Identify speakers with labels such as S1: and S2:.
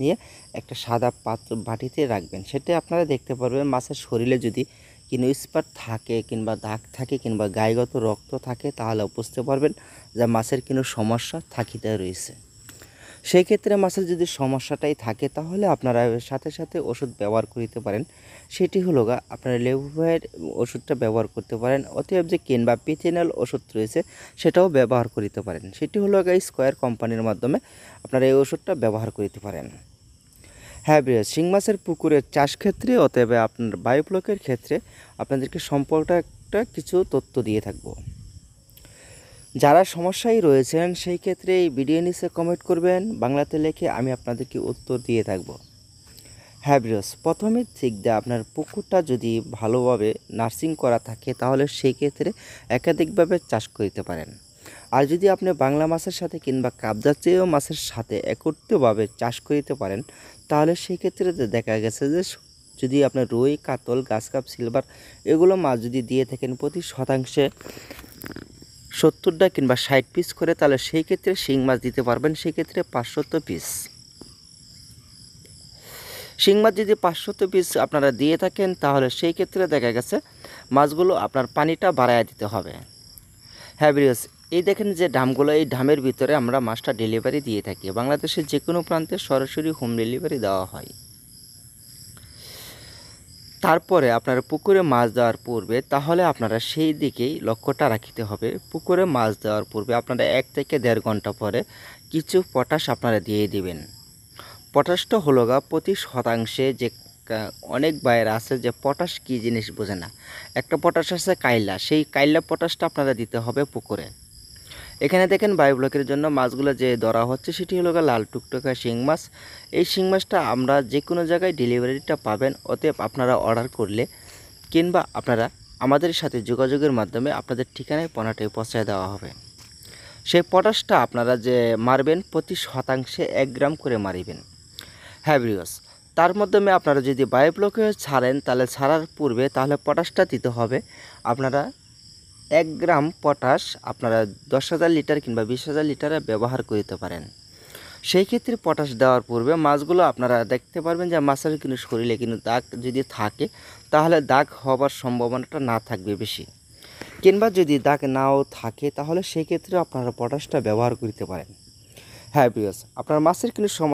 S1: নিয়ে একটা সাদা পাত্র বাটিতে রাখবেন সেটা আপনারা দেখতে পারবেন মাছের শরীরে যদি কিনো স্পার থাকে কিংবা দাগ থাকে কিংবা গায়েগত রক্ত থাকে তাহলে বুঝতে পারবেন যে মাছের কিনো সমস্যা থাকিতে রয়েছে সেই ক্ষেত্রে মাছের যদি সমস্যাটাই থাকে তাহলে আপনারা সাথে সাথে ওষুধ ব্যবহার করিতে পারেন সেটি হলো গা আপনারা লেবুয়ের ওষুধটা ব্যবহার করতে পারেন অতএব যে কিনবা পিথেনল ওষুধ রয়েছে সেটাও ব্যবহার করিতে পারেন সেটি হলো গা স্কোয়ার কোম্পানির মাধ্যমে আপনারা এই ওষুধটা ব্যবহার করিতে পারেন হ্যাঁ বিরাজ শিং মাছের পুকুরের চাষ ক্ষেত্রে অতএব আপনার বায়োপ্লকের ক্ষেত্রে আপনাদেরকে সম্পর্কটা একটা কিছু তথ্য দিয়ে থাকব যারা সমস্যায় রয়েছেন সেই ক্ষেত্রে এই ভিডিও নিচে কমেন্ট করবেন বাংলাতে লেখে আমি আপনাদেরকে উত্তর দিয়ে থাকব হ্যাঁ বিরস প্রথমে ঠিক দা আপনার পুকুরটা যদি ভালোভাবে নার্সিং করা থাকে তাহলে সেই ক্ষেত্রে একাধিকভাবে চাষ করতে পারেন আর যদি আপনি বাংলা মাছের সাথে কিংবা কাবজা মাছের সাথে একত্রিতভাবে চাষ করিতে পারেন তাহলে সেক্ষেত্রে দেখা গেছে যে যদি আপনার রুই কাতল গাছ কাপ সিলভার এগুলো মাছ যদি দিয়ে থাকেন প্রতি শতাংশে সত্তরটা কিংবা ষাট পিস করে তাহলে সেই ক্ষেত্রে শিং মাছ দিতে পারবেন সেক্ষেত্রে পাঁচশত পিস শিং মাছ যদি পাঁচশত পিস আপনারা দিয়ে থাকেন তাহলে সেই ক্ষেত্রে দেখা গেছে মাছগুলো আপনার পানিটা বাড়াইয়া দিতে হবে হ্যাঁ এই দেখেন যে ডামগুলো এই ডামের ভিতরে আমরা মাছটা ডেলিভারি দিয়ে থাকি বাংলাদেশের যে কোনো প্রান্তে সরাসরি হোম ডেলিভারি দেওয়া হয় তারপরে আপনারা পুকুরে মাছ দেওয়ার পূর্বে তাহলে আপনারা সেই দিকেই লক্ষ্যটা রাখিতে হবে পুকুরে মাছ দেওয়ার পূর্বে আপনারা এক থেকে দেড় ঘন্টা পরে কিছু পটাশ আপনারা দিয়ে দিবেন পটাশটা হলো গা প্রতি শতাংশে যে অনেক বাইর আছে যে পটাশ কি জিনিস বোঝে না একটা পটাশ আছে কাইলা সেই কাইলা পটাশটা আপনারা দিতে হবে পুকুরে এখানে দেখেন ব্লকের জন্য মাছগুলো যে ধরা হচ্ছে সেটি হলো লাল টুকটুকা শিং মাছ এই শিং মাছটা আমরা যে কোনো জায়গায় ডেলিভারিটা পাবেন অতএব আপনারা অর্ডার করলে কিংবা আপনারা আমাদের সাথে যোগাযোগের মাধ্যমে আপনাদের ঠিকানায় পনাটি পৌঁছায় দেওয়া হবে সেই পটাশটা আপনারা যে মারবেন প্রতি শতাংশে এক গ্রাম করে মারিবেন হ্যাব্রিগস তার মাধ্যমে আপনারা যদি ব্লকে ছাড়েন তাহলে ছাড়ার পূর্বে তাহলে পটাশটা দিতে হবে আপনারা এক গ্রাম পটাশ আপনারা দশ হাজার লিটার কিংবা বিশ হাজার লিটারে ব্যবহার করতে পারেন সেই ক্ষেত্রে পটাশ দেওয়ার পূর্বে মাছগুলো আপনারা দেখতে পারবেন যে মাছের কিন্তু শরীরে কিন্তু দাগ যদি থাকে তাহলে দাগ হওয়ার সম্ভাবনাটা না থাকবে বেশি কিংবা যদি দাগ নাও থাকে তাহলে সেক্ষেত্রে আপনারা পটাশটা ব্যবহার করতে পারেন হ্যাঁ বিয়স আপনার মাছের কিন্তু